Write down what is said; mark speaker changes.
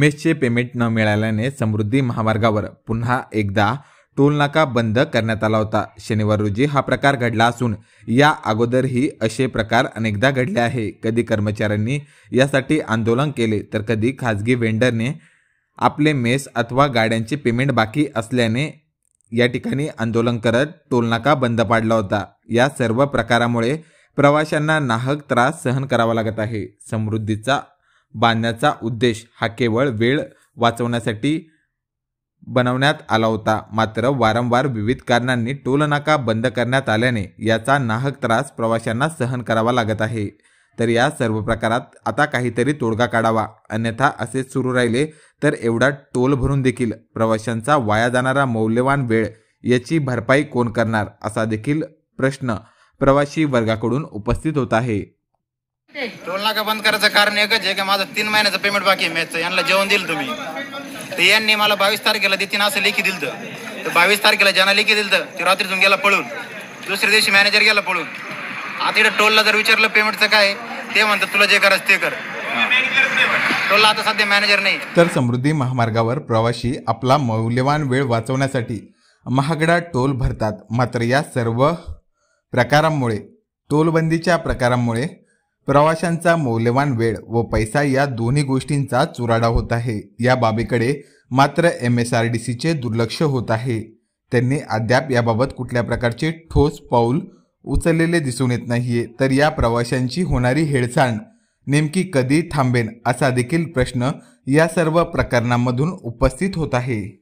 Speaker 1: मेसचे payment न मिळाल्याने समृद्धी महामार्गावर पुन्हा एकदा टोलनाका बंद करण्यात आला होता शनिवार रोजी हा प्रकार घडला असून या अगोदरही असे प्रकार अनेकदा घडले आहे कधी कर्मचाऱ्यांनी यासाठी आंदोलन केले तर कधी खाजगी वेंडरने आपले मेस अथवा गाड्यांचे पेमेंट बाकी असल्याने या ठिकाणी आंदोलन करत टोलनाका बंद पाडला होता या सर्व प्रकारामुळे प्रवाशांना नाहक त्रास सहन करावा लागत आहे समृद्धीचा बांधण्याचा उद्देश हा केवळ वेळ वाचवण्यासाठी बनवण्यात आला होता मात्र वारंवार विविध कारणांनी टोलनाका बंद करण्यात आल्याने याचा नाहक त्रास प्रवाशांना सहन करावा लागत आहे तर या सर्व प्रकारात आता काहीतरी तोडगा काढावा अन्यथा असे सुरू राहिले तर एवढा टोल भरून देखील प्रवाशांचा वाया जाणारा मौल्यवान वेळ याची भरपाई कोण करणार असा देखील प्रश्न प्रवासी वर्गाकडून उपस्थित होत आहे
Speaker 2: टोल नाका बंद करायचं कारण एकच आहे की माझं तीन महिन्याचं पेमेंट बाकी आहे मॅचचं यांना जेवण दिलं तुम्ही तर यांनी मला बावीस तारखेला तीन असं लेखी दिलं तर बावीस तारखेला ज्यांना लेखी दिलं ते रात्रीतून गेला पळून दुसऱ्या दिवशी मॅनेजर गेला पळून आता इकडे टोलला जर विचारलं पेमेंटचं काय ते म्हणतात तुला जे करायचं ते कर टोलला आता सध्या मॅनेजर नाही
Speaker 1: तर समृद्धी महामार्गावर प्रवाशी आपला मौल्यवान वेळ वाचवण्यासाठी महागडा टोल भरतात मात्र या सर्व प्रकारांमुळे टोलबंदीच्या प्रकारांमुळे प्रवाशांचा मौल्यवान वेळ व पैसा या दोन्ही गोष्टींचा चुराडा होत आहे या बाबीकडे मात्र एम एस आर डी सीचे दुर्लक्ष होत आहे त्यांनी अद्याप याबाबत कुठल्या प्रकारचे ठोस पाऊल उचललेले दिसून येत नाहीये तर या प्रवाशांची होणारी हेळसाण नेमकी कधी थांबेन असा देखील प्रश्न या सर्व प्रकरणांमधून उपस्थित होत आहे